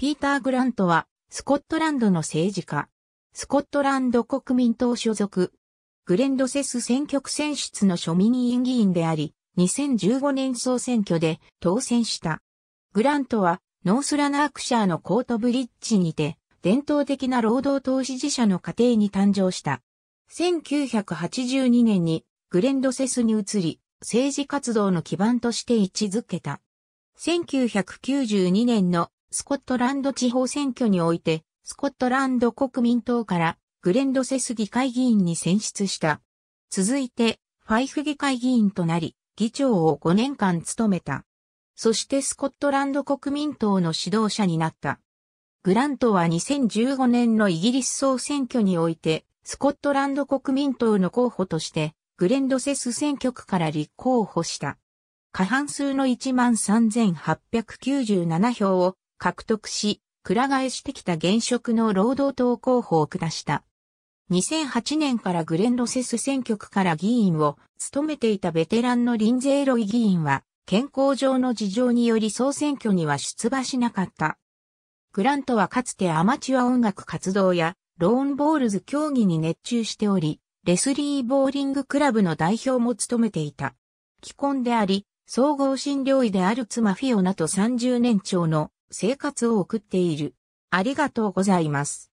ピーター・グラントは、スコットランドの政治家。スコットランド国民党所属。グレンドセス選挙区選出の庶民委員議員であり、2015年総選挙で当選した。グラントは、ノースラナークシャーのコートブリッジにて、伝統的な労働党支持者の家庭に誕生した。1982年にグレンドセスに移り、政治活動の基盤として位置づけた。1992年のスコットランド地方選挙において、スコットランド国民党からグレンドセス議会議員に選出した。続いて、ファイフ議会議員となり、議長を5年間務めた。そしてスコットランド国民党の指導者になった。グラントは2015年のイギリス総選挙において、スコットランド国民党の候補として、グレンドセス選挙区から立候補した。過半数の13,897票を獲得し、くら替えしてきた現職の労働党候補を下した。2008年からグレンロセス選挙区から議員を務めていたベテランのリンゼーロイ議員は、健康上の事情により総選挙には出馬しなかった。グラントはかつてアマチュア音楽活動やローンボールズ競技に熱中しており、レスリーボーリングクラブの代表も務めていた。既婚であり、総合診療医である妻フィオナと30年長の生活を送っている。ありがとうございます。